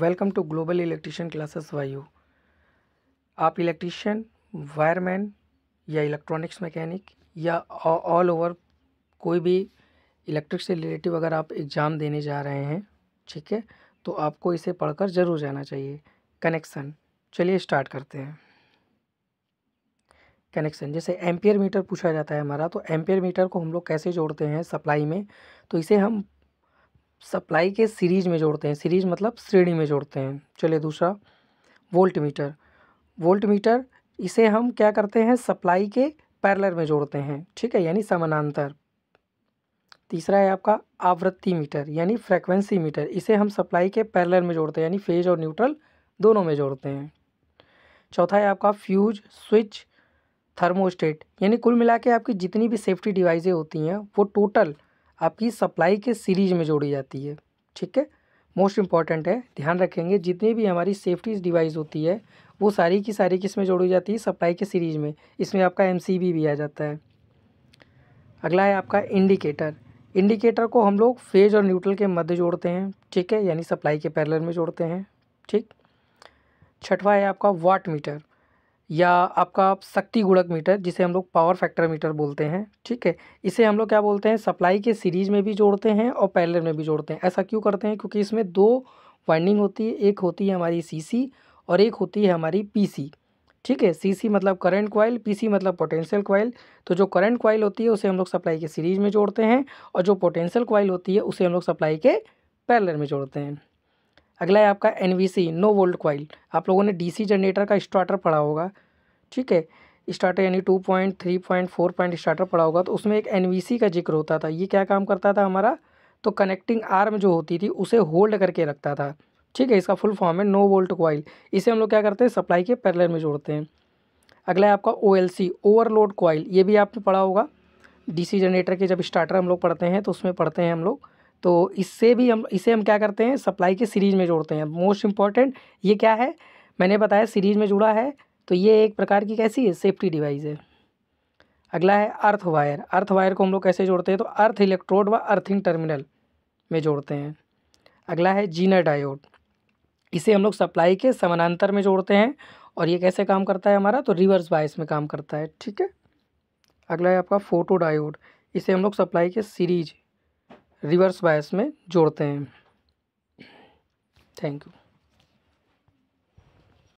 welcome to global electrician classes वायु आप electrician wireman या इलेक्ट्रॉनिक्स मैकेनिक या ऑल ओवर कोई भी इलेक्ट्रिक से रिलेटिव अगर आप एग्ज़ाम देने जा रहे हैं ठीक है तो आपको इसे पढ़कर ज़रूर जाना चाहिए कनेक्शन चलिए स्टार्ट करते हैं कनेक्शन जैसे एम्पियर मीटर पूछा जाता है हमारा तो एम्पियर मीटर को हम लोग कैसे जोड़ते हैं सप्लाई में तो इसे हम सप्लाई के सीरीज में जोड़ते हैं सीरीज मतलब श्रेणी में जोड़ते हैं चलिए दूसरा वोल्ट मीटर वोल्ट मीटर इसे हम क्या करते हैं सप्लाई के पैरलर में जोड़ते हैं ठीक है यानी समानांतर तीसरा है आपका आवृत्ति मीटर यानी फ्रैक्वेंसी मीटर इसे हम सप्लाई के पैरलर में जोड़ते हैं यानी फेज और न्यूट्रल दोनों में जोड़ते हैं चौथा है आपका फ्यूज स्विच थर्मोस्टेट यानी कुल मिला के आपकी जितनी भी सेफ्टी डिवाइसें होती हैं वो टोटल आपकी सप्लाई के सीरीज में जोड़ी जाती है ठीक है मोस्ट इम्पॉर्टेंट है ध्यान रखेंगे जितनी भी हमारी सेफ्टी डिवाइस होती है वो सारी की सारी किस में जोड़ी जाती है सप्लाई के सीरीज में इसमें आपका एम भी आ जाता है अगला है आपका इंडिकेटर इंडिकेटर को हम लोग फेज और न्यूट्रल के मध्य जोड़ते हैं ठीक है यानी सप्लाई के पैरल में जोड़ते हैं ठीक छठवा है आपका वाट मीटर या आपका शक्ति गुणक मीटर जिसे हम लोग पावर फैक्टर मीटर बोलते हैं ठीक है इसे हम लोग क्या बोलते हैं सप्लाई के सीरीज में भी जोड़ते हैं और पैरल में भी जोड़ते हैं ऐसा क्यों करते हैं क्योंकि इसमें दो वाइंडिंग होती है एक होती है हमारी सीसी और एक होती है हमारी पीसी ठीक है सीसी मतलब करंट क्वाइल पीसी मतलब पोटेंशियल क्वाइल तो जो करंट क्वाइल होती है उसे हम लोग सप्लाई के सीरीज में जोड़ते हैं और जो पोटेंशियल क्वाइल होती है उसे हम लोग सप्लाई के पैरलर में जोड़ते हैं अगला है आपका N V C no volt coil आप लोगों ने डी सी जनरेटर का स्टार्टर पढ़ा होगा ठीक है स्टार्टर यानी two point three point four point starter पड़ा होगा तो उसमें एक एन वी सी का जिक्र होता था ये क्या काम करता था हमारा तो कनेक्टिंग आर्म जो होती थी उसे होल्ड करके रखता था ठीक है इसका फुल फॉर्म है नो वोल्ट क्वाइल इसे हम लोग क्या करते हैं सप्लाई के पैरेलल में जोड़ते हैं अगला है आपका O L C overload coil ये भी आपने पढ़ा होगा डी सी जनरेटर के जब स्टार्टर हम लोग पढ़ते हैं तो उसमें पढ़ते हैं हम लोग तो इससे भी हम इसे हम क्या करते हैं सप्लाई के सीरीज में जोड़ते हैं मोस्ट इम्पॉर्टेंट ये क्या है मैंने बताया सीरीज में जुड़ा है तो ये एक प्रकार की कैसी है सेफ्टी डिवाइस है अगला है अर्थ वायर अर्थ वायर को हम लोग कैसे जोड़ते हैं तो अर्थ इलेक्ट्रोड व अर्थिंग टर्मिनल में जोड़ते हैं अगला है जीनर डायोड इसे हम लोग सप्लाई के समानांतर में जोड़ते हैं और ये कैसे काम करता है हमारा तो रिवर्स बायस में काम करता है ठीक है अगला है आपका फोटो डायोड इसे हम लोग सप्लाई के सीरीज रिवर्स बायस में जोड़ते हैं थैंक यू